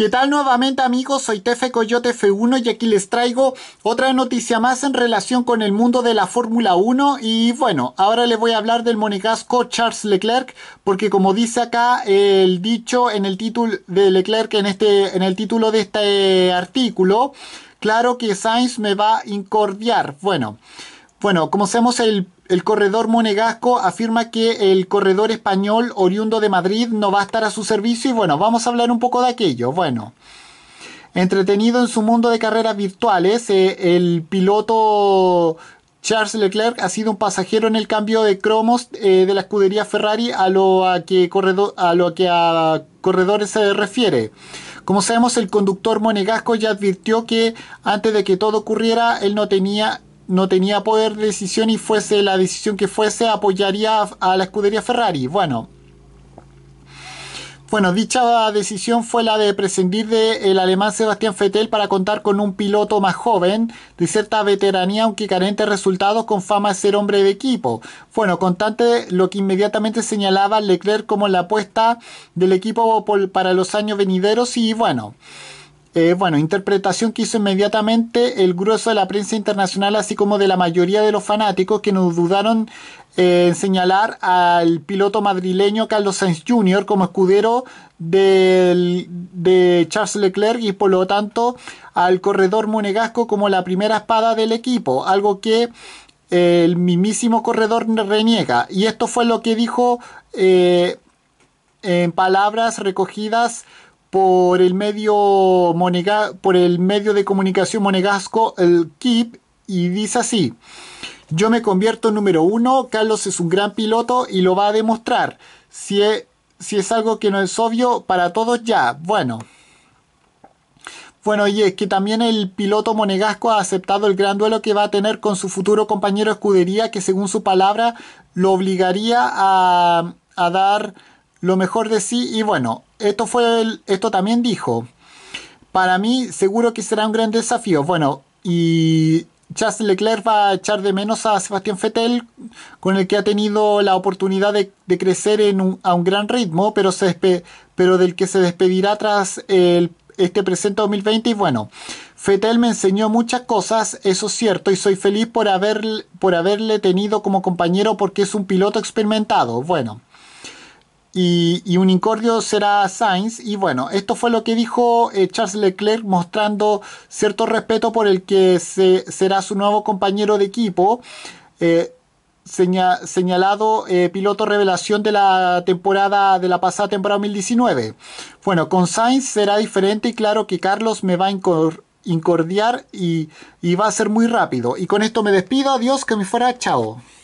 ¿Qué tal nuevamente amigos? Soy Tefe Coyote F1 y aquí les traigo otra noticia más en relación con el mundo de la Fórmula 1 y bueno, ahora les voy a hablar del monegasco Charles Leclerc porque como dice acá el dicho en el título de Leclerc en, este, en el título de este artículo, claro que Sainz me va a incordiar. Bueno, bueno, como sabemos, el, corredor monegasco afirma que el corredor español oriundo de Madrid no va a estar a su servicio y bueno, vamos a hablar un poco de aquello. Bueno, entretenido en su mundo de carreras virtuales, eh, el piloto Charles Leclerc ha sido un pasajero en el cambio de cromos eh, de la escudería Ferrari a lo que, a lo que a corredores se refiere. Como sabemos, el conductor monegasco ya advirtió que antes de que todo ocurriera, él no tenía no tenía poder de decisión y fuese la decisión que fuese, apoyaría a, la escudería Ferrari. Bueno, bueno, dicha decisión fue la de prescindir del alemán Sebastián Vettel para contar con un piloto más joven, de cierta veteranía aunque carente de resultados, con fama de ser hombre de equipo. Bueno, constante lo que inmediatamente señalaba Leclerc como la apuesta del equipo para los años venideros y bueno. Eh, bueno, interpretación que hizo inmediatamente el grueso de la prensa internacional, así como de la mayoría de los fanáticos que nos dudaron eh, en señalar al piloto madrileño Carlos Sainz Jr. como escudero de Charles Leclerc y por lo tanto al corredor monegasco como la primera espada del equipo, algo que eh, el mismísimo corredor reniega. Y esto fue lo que dijo en palabras recogidas por el medio, por el medio de comunicación monegasco, el KIP, y dice así. Yo me convierto en número uno, Carlos es un gran piloto y lo va a demostrar. Si es, si es algo que no es obvio para todos ya, bueno. Bueno, y es que también el piloto monegasco ha aceptado el gran duelo que va a tener con su futuro compañero escudería, que según su palabra lo obligaría a, a dar lo mejor de sí. Y bueno, esto, fue esto también dijo, para mí seguro que será un gran desafío. Bueno, y Charles Leclerc va a echar de menos a Sebastián Fettel con el que ha tenido la oportunidad de, crecer en a un gran ritmo, pero, se pero del que se despedirá tras este presente 2020. Y bueno, Fetel me enseñó muchas cosas, eso es cierto, y soy feliz por, haber, por haberle tenido como compañero porque es un piloto experimentado. Bueno, y, un incordio será Sainz. Y bueno, esto fue lo que dijo eh, Charles Leclerc mostrando cierto respeto por el que se, será su nuevo compañero de equipo. Eh, señalado eh, piloto revelación de la temporada de la pasada temporada 2019. Bueno, con Sainz será diferente y claro que Carlos me va a incordiar y, y va a ser muy rápido. Y con esto me despido. Adiós, que me fuera. Chao.